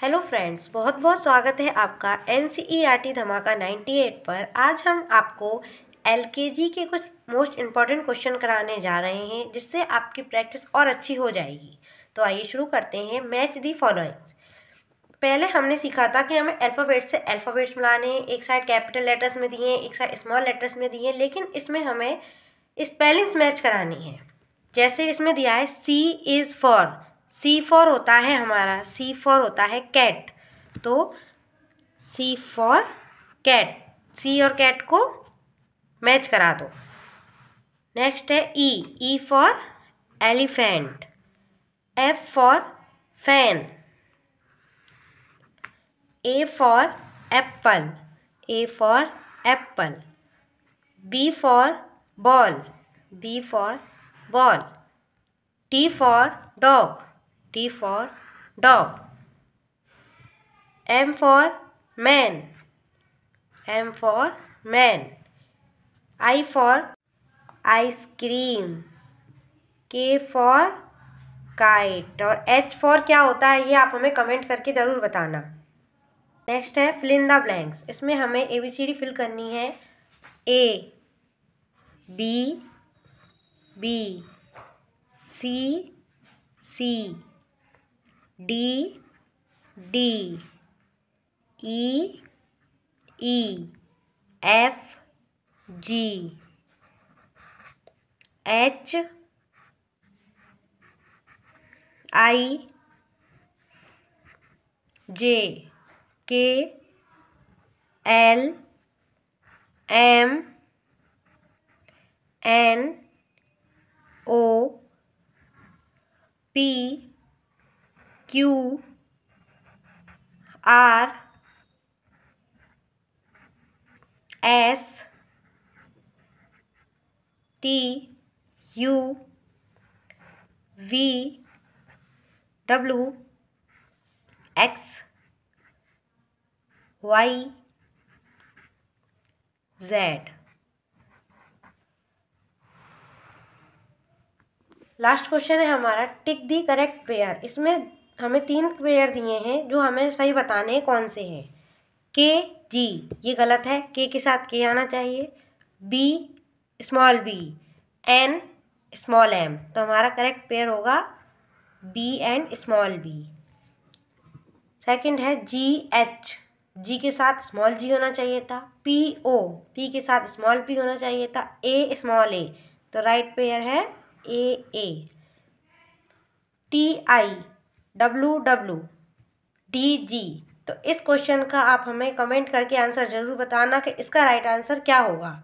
Hello friends बहुत बहुत स्वागत है आपका एन e धमाका 98 पर आज हम आपको एल के कुछ मोस्ट इम्पॉर्टेंट क्वेश्चन कराने जा रहे हैं जिससे आपकी प्रैक्टिस और अच्छी हो जाएगी तो आइए शुरू करते हैं मैच दी फॉलोइंग्स पहले हमने सीखा था कि हमें अल्फ़ाबेट से अल्फ़ाबेट्स मिलाने हैं एक साइड कैपिटल लेटर्स में दिए एक साइड स्मॉल लेटर्स में दिए लेकिन इसमें हमें स्पेलिंग्स मैच करानी है जैसे इसमें दिया है C is for C for होता है हमारा सी फॉर होता है कैट तो सी फॉर कैट सी और कैट को मैच करा दो नेक्स्ट है E E for elephant F for fan A for apple A for apple B for ball B for ball T for dog T for dog. M for man. M for man. I for ice cream. K for kite और H for क्या होता है ये आप हमें comment करके ज़रूर बताना नेक्स्ट है फिल इन द ब्लैंक्स इसमें हमें A B C D fill करनी है A B B C C D D E E F G H I J K L M N O P Q R S T U V W X Y Z last question है हमारा टिक the correct pair इसमें हमें तीन player दिए हैं जो हमें सही बताने हैं कौन से हैं के जी ये गलत है के के साथ के आना चाहिए B small B N small M तो हमारा करेक्ट पेयर होगा B and small B second है जी एच जी के साथ स्मॉल जी होना चाहिए था पी ओ पी के साथ स्मॉल पी होना चाहिए था ए स्मॉल ए तो राइट पेयर है A A T I W W D G तो इस क्वेश्चन का आप हमें कमेंट करके आंसर ज़रूर बताना कि इसका राइट आंसर क्या होगा